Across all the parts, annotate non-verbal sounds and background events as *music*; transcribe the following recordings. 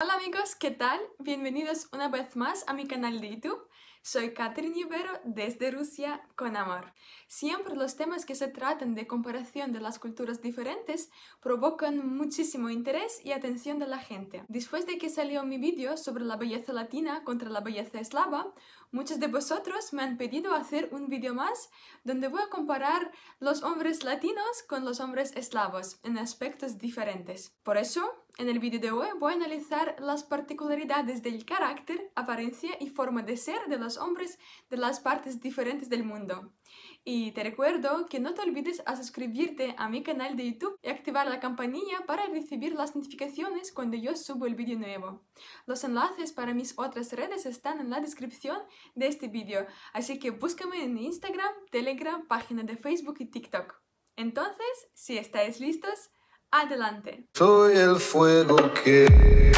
Hola amigos, ¿qué tal? Bienvenidos una vez más a mi canal de YouTube. Soy Catherine Ibero desde Rusia con amor. Siempre los temas que se tratan de comparación de las culturas diferentes provocan muchísimo interés y atención de la gente. Después de que salió mi vídeo sobre la belleza latina contra la belleza eslava, muchos de vosotros me han pedido hacer un vídeo más donde voy a comparar los hombres latinos con los hombres eslavos en aspectos diferentes. Por eso, en el vídeo de hoy voy a analizar las particularidades del carácter, apariencia y forma de ser de los hombres de las partes diferentes del mundo. Y te recuerdo que no te olvides a suscribirte a mi canal de YouTube y activar la campanilla para recibir las notificaciones cuando yo subo el vídeo nuevo. Los enlaces para mis otras redes están en la descripción de este vídeo, así que búscame en Instagram, Telegram, página de Facebook y TikTok. Entonces, si estáis listos, Adelante. Soy el fuego que...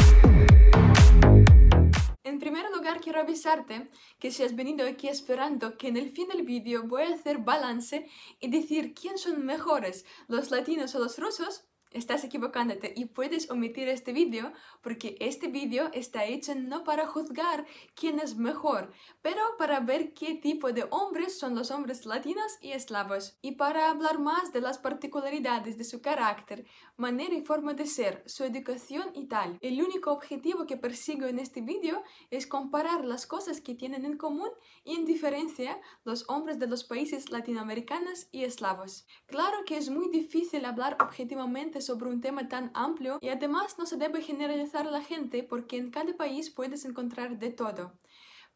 En primer lugar quiero avisarte que si has venido aquí esperando que en el fin del vídeo voy a hacer balance y decir quién son mejores, los latinos o los rusos, estás equivocándote y puedes omitir este vídeo porque este vídeo está hecho no para juzgar quién es mejor, pero para ver qué tipo de hombres son los hombres latinos y eslavos y para hablar más de las particularidades de su carácter, manera y forma de ser, su educación y tal. El único objetivo que persigo en este vídeo es comparar las cosas que tienen en común y en diferencia los hombres de los países latinoamericanos y eslavos. Claro que es muy difícil hablar objetivamente sobre un tema tan amplio y además no se debe generalizar la gente porque en cada país puedes encontrar de todo.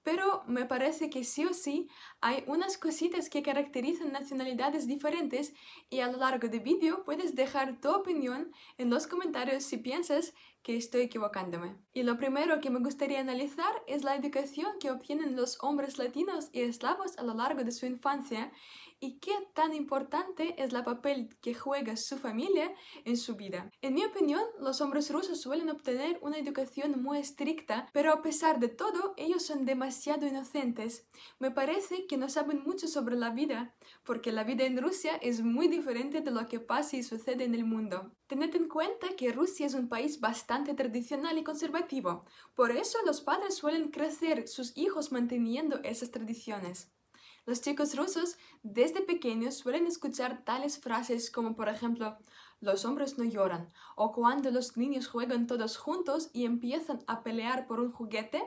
Pero me parece que sí o sí hay unas cositas que caracterizan nacionalidades diferentes y a lo largo del vídeo puedes dejar tu opinión en los comentarios si piensas que estoy equivocándome. Y lo primero que me gustaría analizar es la educación que obtienen los hombres latinos y eslavos a lo largo de su infancia y qué tan importante es la papel que juega su familia en su vida. En mi opinión, los hombres rusos suelen obtener una educación muy estricta, pero a pesar de todo, ellos son demasiado inocentes. Me parece que no saben mucho sobre la vida, porque la vida en Rusia es muy diferente de lo que pasa y sucede en el mundo. Tened en cuenta que Rusia es un país bastante tradicional y conservativo. Por eso los padres suelen crecer sus hijos manteniendo esas tradiciones. Los chicos rusos desde pequeños suelen escuchar tales frases como por ejemplo los hombres no lloran, o cuando los niños juegan todos juntos y empiezan a pelear por un juguete,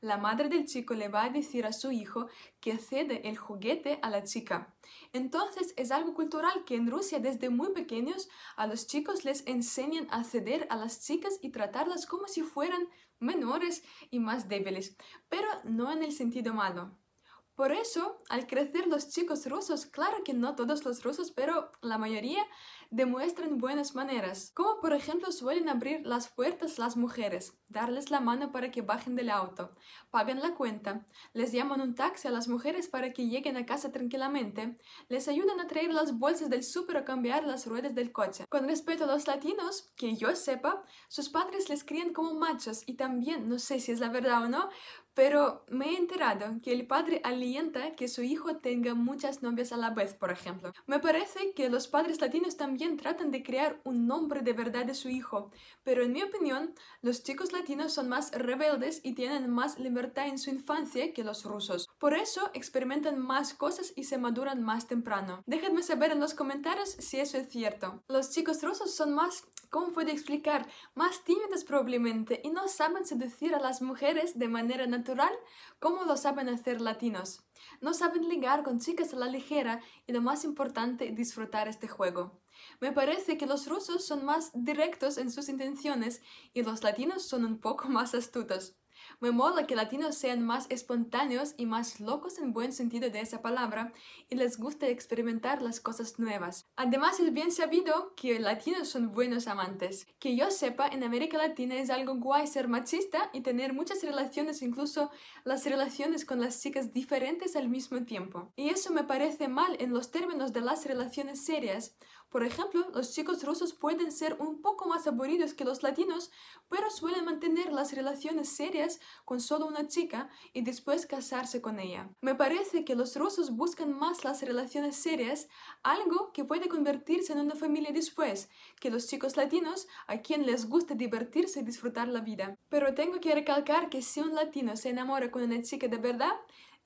la madre del chico le va a decir a su hijo que cede el juguete a la chica. Entonces es algo cultural que en Rusia desde muy pequeños a los chicos les enseñan a ceder a las chicas y tratarlas como si fueran menores y más débiles, pero no en el sentido malo. Por eso, al crecer los chicos rusos, claro que no todos los rusos, pero la mayoría demuestran buenas maneras, como por ejemplo suelen abrir las puertas las mujeres, darles la mano para que bajen del auto, pagan la cuenta, les llaman un taxi a las mujeres para que lleguen a casa tranquilamente, les ayudan a traer las bolsas del súper o cambiar las ruedas del coche. Con respecto a los latinos, que yo sepa, sus padres les crían como machos y también, no sé si es la verdad o no, pero me he enterado que el padre alienta que su hijo tenga muchas novias a la vez, por ejemplo. Me parece que los padres latinos también tratan de crear un nombre de verdad de su hijo, pero en mi opinión, los chicos latinos son más rebeldes y tienen más libertad en su infancia que los rusos. Por eso experimentan más cosas y se maduran más temprano. Déjenme saber en los comentarios si eso es cierto. Los chicos rusos son más, ¿cómo puedo explicar? Más tímidos probablemente y no saben seducir a las mujeres de manera natural natural como lo saben hacer latinos. No saben ligar con chicas a la ligera y lo más importante, disfrutar este juego. Me parece que los rusos son más directos en sus intenciones y los latinos son un poco más astutos. Me mola que latinos sean más espontáneos y más locos en buen sentido de esa palabra y les guste experimentar las cosas nuevas. Además es bien sabido que latinos son buenos amantes. Que yo sepa, en América Latina es algo guay ser machista y tener muchas relaciones, incluso las relaciones con las chicas diferentes al mismo tiempo. Y eso me parece mal en los términos de las relaciones serias. Por ejemplo, los chicos rusos pueden ser un poco más aburridos que los latinos, pero suelen mantener las relaciones serias con solo una chica y después casarse con ella. Me parece que los rusos buscan más las relaciones serias, algo que puede convertirse en una familia después, que los chicos latinos a quien les gusta divertirse y disfrutar la vida. Pero tengo que recalcar que si un latino se enamora con una chica de verdad,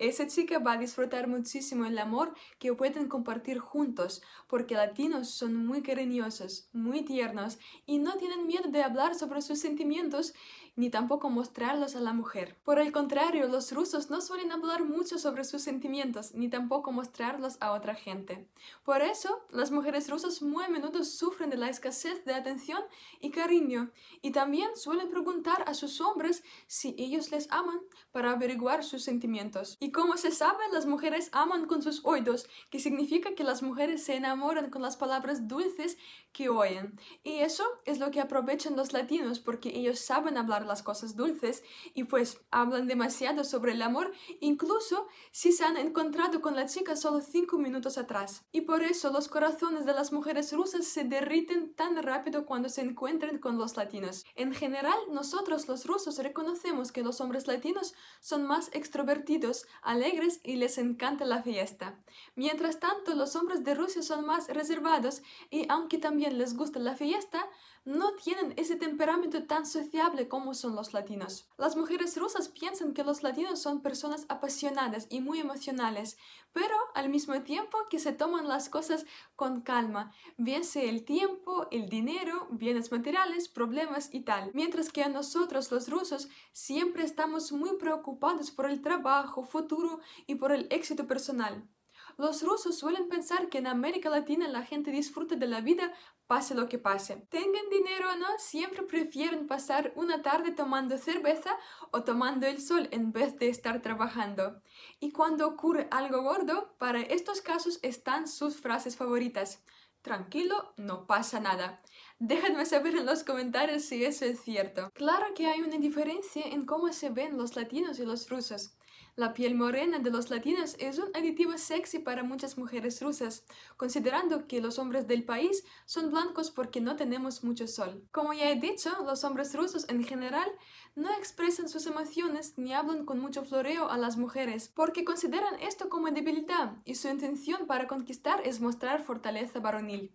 esa chica va a disfrutar muchísimo el amor que pueden compartir juntos, porque latinos son muy cariñosos, muy tiernos y no tienen miedo de hablar sobre sus sentimientos ni tampoco mostrarlos a la mujer. Por el contrario, los rusos no suelen hablar mucho sobre sus sentimientos, ni tampoco mostrarlos a otra gente. Por eso, las mujeres rusas muy a menudo sufren de la escasez de atención y cariño, y también suelen preguntar a sus hombres si ellos les aman para averiguar sus sentimientos. Y como se sabe, las mujeres aman con sus oídos, que significa que las mujeres se enamoran con las palabras dulces que oyen. Y eso es lo que aprovechan los latinos, porque ellos saben hablar las cosas dulces y pues hablan demasiado sobre el amor, incluso si se han encontrado con la chica solo cinco minutos atrás. Y por eso los corazones de las mujeres rusas se derriten tan rápido cuando se encuentren con los latinos. En general, nosotros los rusos reconocemos que los hombres latinos son más extrovertidos, alegres y les encanta la fiesta. Mientras tanto, los hombres de Rusia son más reservados y aunque también les gusta la fiesta, no tienen ese temperamento tan sociable como son los latinos. Las mujeres rusas piensan que los latinos son personas apasionadas y muy emocionales, pero al mismo tiempo que se toman las cosas con calma, bien sea el tiempo, el dinero, bienes materiales, problemas y tal. Mientras que nosotros los rusos siempre estamos muy preocupados por el trabajo, futuro y por el éxito personal los rusos suelen pensar que en América Latina la gente disfruta de la vida pase lo que pase. Tengan dinero o no, siempre prefieren pasar una tarde tomando cerveza o tomando el sol en vez de estar trabajando. Y cuando ocurre algo gordo, para estos casos están sus frases favoritas. Tranquilo, no pasa nada. Déjenme saber en los comentarios si eso es cierto. Claro que hay una diferencia en cómo se ven los latinos y los rusos. La piel morena de los latinos es un aditivo sexy para muchas mujeres rusas, considerando que los hombres del país son blancos porque no tenemos mucho sol. Como ya he dicho, los hombres rusos en general no expresan sus emociones ni hablan con mucho floreo a las mujeres, porque consideran esto como debilidad y su intención para conquistar es mostrar fortaleza varonil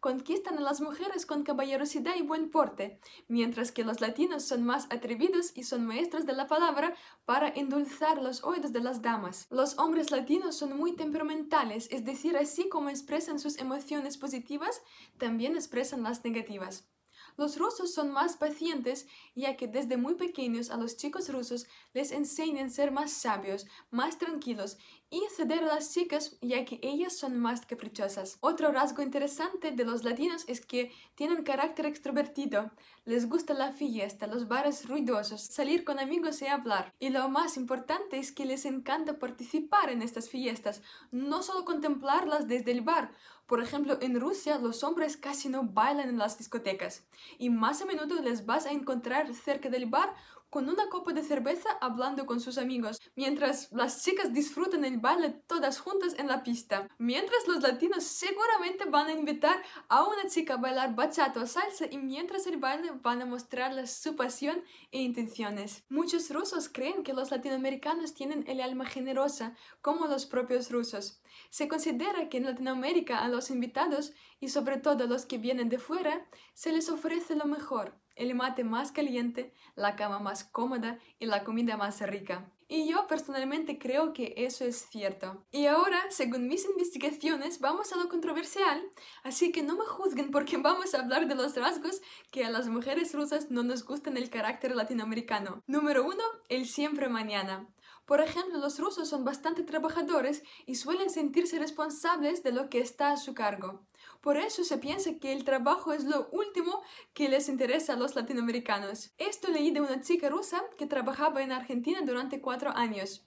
conquistan a las mujeres con caballerosidad y buen porte, mientras que los latinos son más atrevidos y son maestros de la palabra para endulzar los oídos de las damas. Los hombres latinos son muy temperamentales, es decir, así como expresan sus emociones positivas, también expresan las negativas. Los rusos son más pacientes ya que desde muy pequeños a los chicos rusos les enseñan ser más sabios, más tranquilos y ceder a las chicas ya que ellas son más caprichosas. Otro rasgo interesante de los latinos es que tienen carácter extrovertido, les gusta la fiesta, los bares ruidosos, salir con amigos y hablar. Y lo más importante es que les encanta participar en estas fiestas, no solo contemplarlas desde el bar, por ejemplo, en Rusia los hombres casi no bailan en las discotecas y más a menudo les vas a encontrar cerca del bar con una copa de cerveza hablando con sus amigos, mientras las chicas disfrutan el baile todas juntas en la pista. Mientras los latinos seguramente van a invitar a una chica a bailar bachata o salsa y mientras el baile van a mostrarles su pasión e intenciones. Muchos rusos creen que los latinoamericanos tienen el alma generosa, como los propios rusos. Se considera que en Latinoamérica a los invitados, y sobre todo a los que vienen de fuera, se les ofrece lo mejor el mate más caliente, la cama más cómoda y la comida más rica. Y yo personalmente creo que eso es cierto. Y ahora, según mis investigaciones, vamos a lo controversial, así que no me juzguen porque *laughs* vamos a hablar de los rasgos que a las mujeres rusas no nos gustan el carácter latinoamericano. Número uno, el siempre mañana. Por ejemplo, los rusos son bastante trabajadores y suelen sentirse responsables de lo que está a su cargo. Por eso se piensa que el trabajo es lo último que les interesa a los latinoamericanos. Esto leí de una chica rusa que trabajaba en Argentina durante cuatro años.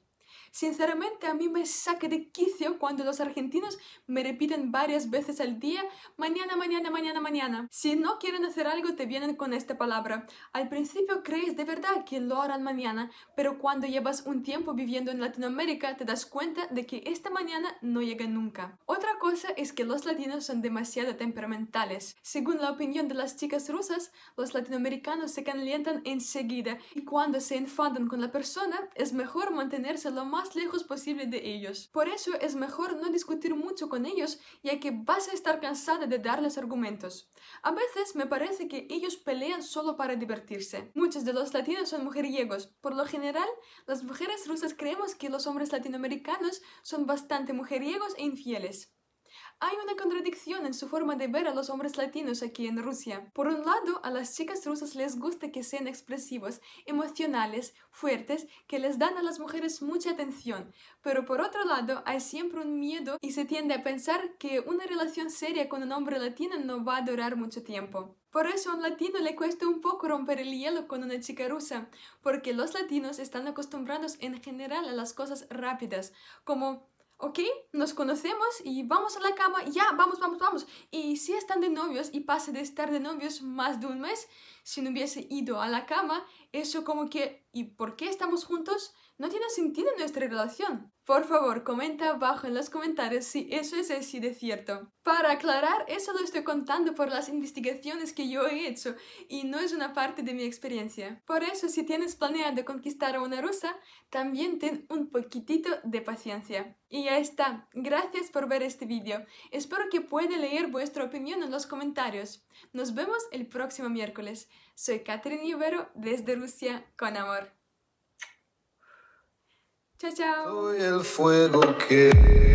Sinceramente a mí me saca de quicio cuando los argentinos me repiten varias veces al día mañana, mañana, mañana, mañana. Si no quieren hacer algo te vienen con esta palabra. Al principio crees de verdad que lo harán mañana, pero cuando llevas un tiempo viviendo en Latinoamérica te das cuenta de que esta mañana no llega nunca cosa es que los latinos son demasiado temperamentales. Según la opinión de las chicas rusas, los latinoamericanos se calientan enseguida y cuando se enfadan con la persona es mejor mantenerse lo más lejos posible de ellos. Por eso es mejor no discutir mucho con ellos ya que vas a estar cansada de darles argumentos. A veces me parece que ellos pelean solo para divertirse. Muchos de los latinos son mujeriegos. Por lo general, las mujeres rusas creemos que los hombres latinoamericanos son bastante mujeriegos e infieles. Hay una contradicción en su forma de ver a los hombres latinos aquí en Rusia. Por un lado, a las chicas rusas les gusta que sean expresivos, emocionales, fuertes, que les dan a las mujeres mucha atención, pero por otro lado, hay siempre un miedo y se tiende a pensar que una relación seria con un hombre latino no va a durar mucho tiempo. Por eso a un latino le cuesta un poco romper el hielo con una chica rusa, porque los latinos están acostumbrados en general a las cosas rápidas, como ok, nos conocemos y vamos a la cama, ya, vamos, vamos, vamos. Y si están de novios y pasa de estar de novios más de un mes, si no hubiese ido a la cama, eso como que, ¿y por qué estamos juntos? no tiene sentido nuestra relación. Por favor, comenta abajo en los comentarios si eso es así de cierto. Para aclarar, eso lo estoy contando por las investigaciones que yo he hecho y no es una parte de mi experiencia. Por eso, si tienes planeado conquistar a una rusa, también ten un poquitito de paciencia. Y ya está. Gracias por ver este vídeo. Espero que pueda leer vuestra opinión en los comentarios. Nos vemos el próximo miércoles. Soy Catherine Ibero desde Rusia con amor. Chao, chao. Soy el fuego que...